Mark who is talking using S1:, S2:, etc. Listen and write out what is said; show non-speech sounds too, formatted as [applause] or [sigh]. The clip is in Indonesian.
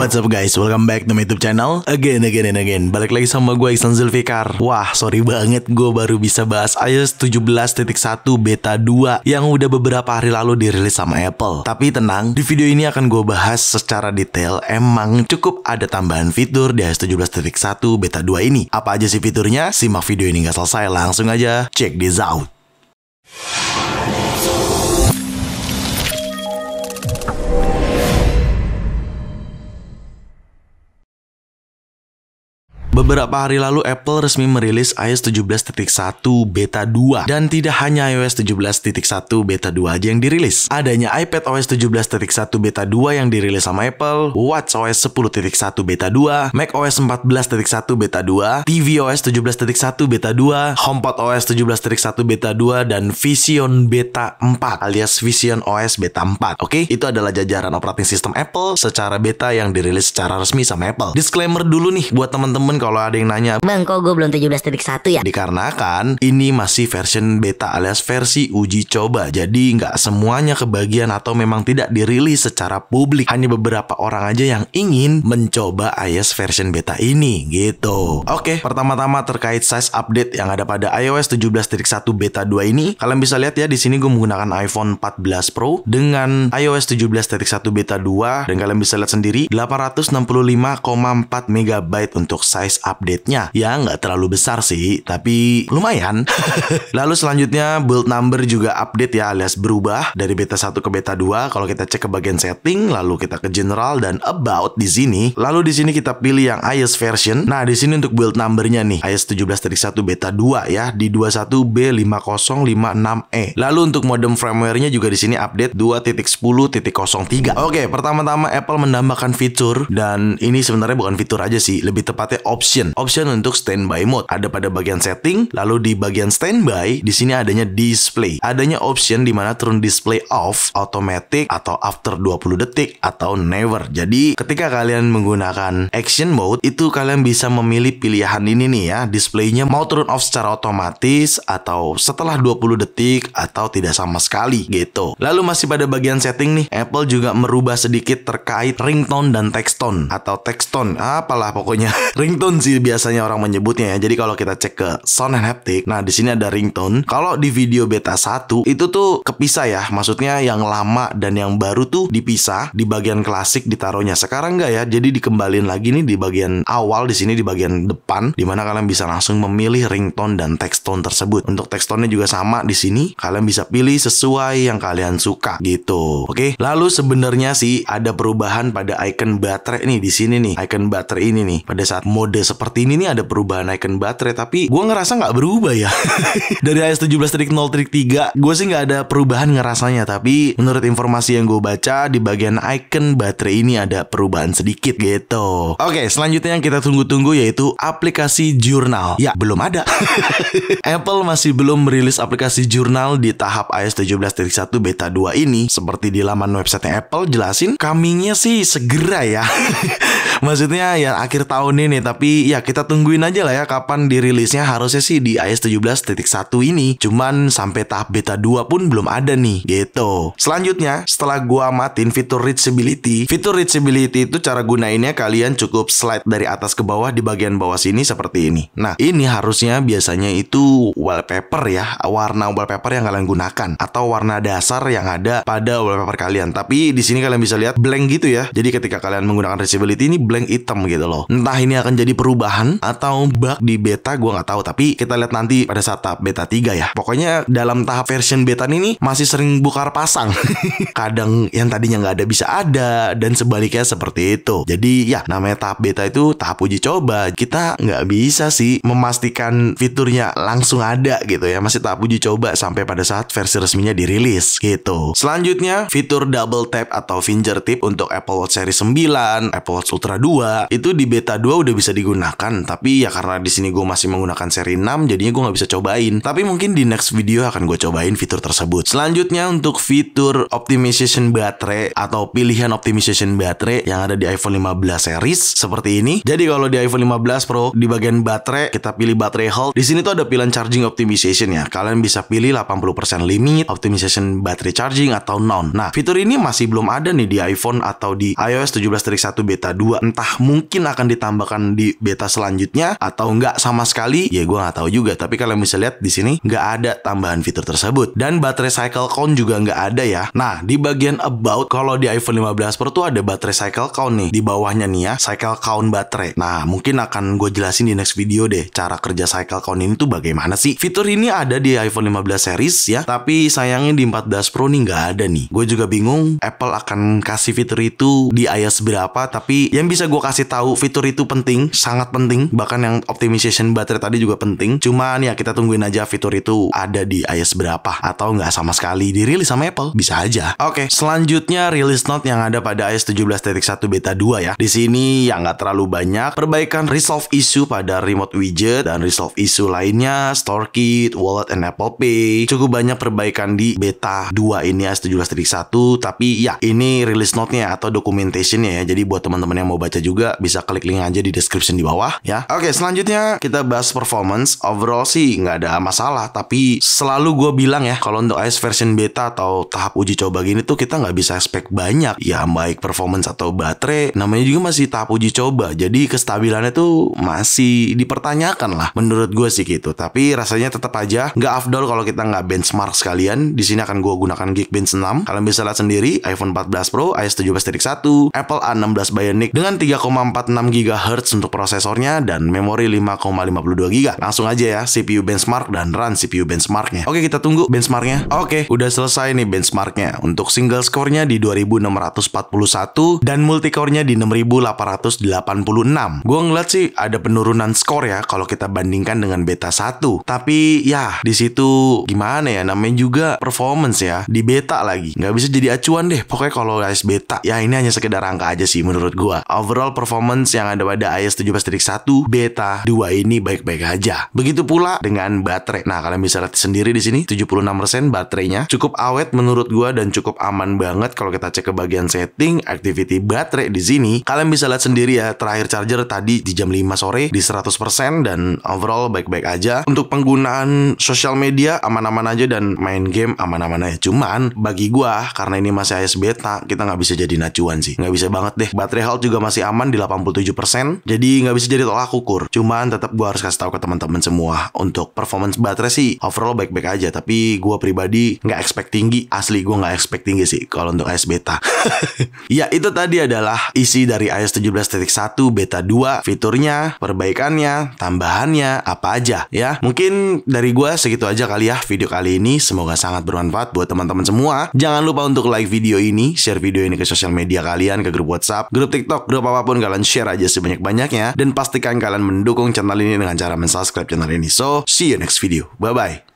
S1: What's up guys, welcome back to my YouTube channel Again, again, and again Balik lagi sama gue Iksan Zulfikar Wah, sorry banget gue baru bisa bahas iOS 17.1 Beta 2 Yang udah beberapa hari lalu dirilis sama Apple Tapi tenang, di video ini akan gue bahas secara detail Emang cukup ada tambahan fitur di iOS 17.1 Beta 2 ini Apa aja sih fiturnya? Simak video ini gak selesai, langsung aja Check this out Beberapa hari lalu Apple resmi merilis iOS 17.1 beta 2 dan tidak hanya iOS 17.1 beta 2 aja yang dirilis. Adanya iPad OS 17.1 beta 2 yang dirilis sama Apple, Watch OS 10.1 beta 2, Mac OS 14.1 beta 2, TV OS 17.1 beta 2, HomePod OS 17.1 beta 2 dan Vision beta 4 alias Vision OS beta 4. Oke, itu adalah jajaran operating system Apple secara beta yang dirilis secara resmi sama Apple. Disclaimer dulu nih buat teman-teman kalau kalau ada yang nanya, Bang kok gue belum 17.1 ya? Dikarenakan ini masih version beta alias versi uji coba. Jadi nggak semuanya kebagian atau memang tidak dirilis secara publik. Hanya beberapa orang aja yang ingin mencoba iOS version beta ini gitu. Oke, pertama-tama terkait size update yang ada pada iOS 17.1 beta 2 ini, kalian bisa lihat ya di sini gue menggunakan iPhone 14 Pro dengan iOS 17.1 beta 2 dan kalian bisa lihat sendiri 865,4 MB untuk size price update-nya. Ya, nggak terlalu besar sih, tapi lumayan. [laughs] Lalu selanjutnya build number juga update ya alias berubah dari beta 1 ke beta 2. Kalau kita cek ke bagian setting, lalu kita ke general dan about di sini. Lalu di sini kita pilih yang highest version. Nah, di sini untuk build numbernya nih, iOS 17.1 beta 2 ya di 21B5056E. Lalu untuk modem firmware-nya juga di sini update 2.10.03. Oke, pertama-tama Apple menambahkan fitur dan ini sebenarnya bukan fitur aja sih, lebih tepatnya opsi option. Option untuk standby mode. Ada pada bagian setting, lalu di bagian standby, di sini adanya display. Adanya option di mana turn display off, automatic, atau after 20 detik, atau never. Jadi, ketika kalian menggunakan action mode, itu kalian bisa memilih pilihan ini nih ya. Displaynya mau turun off secara otomatis, atau setelah 20 detik, atau tidak sama sekali gitu. Lalu masih pada bagian setting nih, Apple juga merubah sedikit terkait ringtone dan text tone atau text tone apalah pokoknya [laughs] ringtone ringtone sih biasanya orang menyebutnya ya. Jadi kalau kita cek ke sound and haptic, nah di sini ada ringtone. Kalau di video beta 1 itu tuh kepisah ya, maksudnya yang lama dan yang baru tuh dipisah di bagian klasik ditaruhnya. Sekarang enggak ya, jadi dikembalin lagi nih di bagian awal di sini di bagian depan di mana kalian bisa langsung memilih ringtone dan text tone tersebut. Untuk text tone-nya juga sama di sini, kalian bisa pilih sesuai yang kalian suka gitu. Oke, lalu sebenarnya sih ada perubahan pada icon baterai nih di sini nih, icon baterai ini nih pada saat mode udah iya, seperti ini nih ada perubahan icon baterai tapi gue ngerasa nggak berubah ya [laughs] dari iOS 17.0.3 gue sih nggak ada perubahan ngerasanya tapi menurut informasi yang gue baca di bagian icon baterai ini ada perubahan sedikit gitu oke selanjutnya yang kita tunggu-tunggu yaitu aplikasi jurnal ya belum ada [laughs] Apple masih belum merilis aplikasi jurnal di tahap iOS 17.1 beta 2 ini seperti di laman website Apple jelasin coming-nya sih segera ya [laughs] maksudnya ya akhir tahun ini tapi ya kita tungguin aja lah ya kapan dirilisnya harusnya sih di iOS 17.1 ini. Cuman sampai tahap beta 2 pun belum ada nih gitu. Selanjutnya setelah gua amatin fitur reachability. Fitur reachability itu cara gunainnya kalian cukup slide dari atas ke bawah di bagian bawah sini seperti ini. Nah, ini harusnya biasanya itu wallpaper ya, warna wallpaper yang kalian gunakan atau warna dasar yang ada pada wallpaper kalian. Tapi di sini kalian bisa lihat blank gitu ya. Jadi ketika kalian menggunakan reachability ini blank item gitu loh. Entah ini akan jadi perubahan atau bug di beta gue nggak tahu tapi kita lihat nanti pada saat tahap beta 3 ya. Pokoknya dalam tahap version beta ini masih sering bukar pasang. [laughs] Kadang yang tadinya nggak ada bisa ada dan sebaliknya seperti itu. Jadi ya namanya tahap beta itu tahap uji coba. Kita nggak bisa sih memastikan fiturnya langsung ada gitu ya. Masih tahap uji coba sampai pada saat versi resminya dirilis gitu. Selanjutnya fitur double tap atau finger tip untuk Apple Watch seri 9, Apple Watch Ultra 2 itu di beta 2 udah bisa digunakan tapi ya karena di sini gue masih menggunakan seri 6 jadinya gue nggak bisa cobain tapi mungkin di next video akan gue cobain fitur tersebut selanjutnya untuk fitur optimization baterai atau pilihan optimization baterai yang ada di iPhone 15 series seperti ini jadi kalau di iPhone 15 Pro di bagian baterai kita pilih baterai hold di sini tuh ada pilihan charging optimization ya kalian bisa pilih 80% limit optimization baterai charging atau non nah fitur ini masih belum ada nih di iPhone atau di iOS 17.1 beta 2 entah mungkin akan ditambahkan di beta selanjutnya atau enggak sama sekali ya gue nggak tahu juga tapi kalian bisa lihat di sini nggak ada tambahan fitur tersebut dan baterai cycle count juga nggak ada ya nah di bagian about kalau di iPhone 15 Pro tuh ada baterai cycle count nih di bawahnya nih ya cycle count baterai nah mungkin akan gue jelasin di next video deh cara kerja cycle count ini tuh bagaimana sih fitur ini ada di iPhone 15 series ya tapi sayangnya di 14 Pro nih nggak ada nih gue juga bingung Apple akan kasih fitur itu di iOS berapa tapi yang bisa bisa gue kasih tahu fitur itu penting, sangat penting. Bahkan yang optimization baterai tadi juga penting. Cuman ya kita tungguin aja fitur itu ada di iOS berapa atau nggak sama sekali dirilis sama Apple. Bisa aja. Oke, selanjutnya release note yang ada pada iOS 17.1 beta 2 ya. Di sini ya nggak terlalu banyak. Perbaikan resolve issue pada remote widget dan resolve issue lainnya, store kit, wallet, and Apple Pay. Cukup banyak perbaikan di beta 2 ini iOS 17.1. Tapi ya ini release note-nya atau documentation-nya ya. Jadi buat teman-teman yang mau baca juga bisa klik link aja di description di bawah ya. Oke, selanjutnya kita bahas performance. Overall sih nggak ada masalah, tapi selalu gue bilang ya kalau untuk iOS version beta atau tahap uji coba gini tuh kita nggak bisa expect banyak ya baik performance atau baterai. Namanya juga masih tahap uji coba, jadi kestabilannya tuh masih dipertanyakan lah menurut gue sih gitu. Tapi rasanya tetap aja nggak afdol kalau kita nggak benchmark sekalian. Di sini akan gue gunakan Geekbench 6. Kalian bisa lihat sendiri iPhone 14 Pro, iOS 17.1, Apple A16 Bionic dengan dengan 3,46 GHz untuk prosesornya dan memori 5,52 GB. Langsung aja ya, CPU benchmark dan run CPU benchmarknya. Oke, kita tunggu benchmarknya. Oke, udah selesai nih benchmarknya. Untuk single score-nya di 2641 dan multi core-nya di 6886. Gue ngeliat sih ada penurunan skor ya kalau kita bandingkan dengan beta 1. Tapi ya, di situ gimana ya, namanya juga performance ya, di beta lagi. Nggak bisa jadi acuan deh, pokoknya kalau guys beta. Ya ini hanya sekedar angka aja sih menurut gue overall performance yang ada pada iOS 17.1 beta 2 ini baik-baik aja. Begitu pula dengan baterai. Nah, kalian bisa lihat sendiri di sini 76% baterainya cukup awet menurut gua dan cukup aman banget kalau kita cek ke bagian setting activity baterai di sini. Kalian bisa lihat sendiri ya terakhir charger tadi di jam 5 sore di 100% dan overall baik-baik aja. Untuk penggunaan sosial media aman-aman aja dan main game aman-aman aja. Cuman bagi gua karena ini masih iOS beta, kita nggak bisa jadi nacuan sih. Nggak bisa banget deh. Baterai health juga masih masih aman di 87%. Jadi nggak bisa jadi tolak ukur. Cuman tetap gue harus kasih tahu ke teman-teman semua untuk performance baterai sih overall baik-baik aja. Tapi gue pribadi nggak expect tinggi. Asli gue nggak expect tinggi sih kalau untuk AS Beta. [laughs] ya itu tadi adalah isi dari as 17.1 Beta 2. Fiturnya, perbaikannya, tambahannya, apa aja ya. Mungkin dari gue segitu aja kali ya video kali ini. Semoga sangat bermanfaat buat teman-teman semua. Jangan lupa untuk like video ini, share video ini ke sosial media kalian, ke grup WhatsApp, grup TikTok, grup untuk apapun kalian share aja sebanyak-banyaknya dan pastikan kalian mendukung channel ini dengan cara mensubscribe channel ini. So, see you next video. Bye-bye.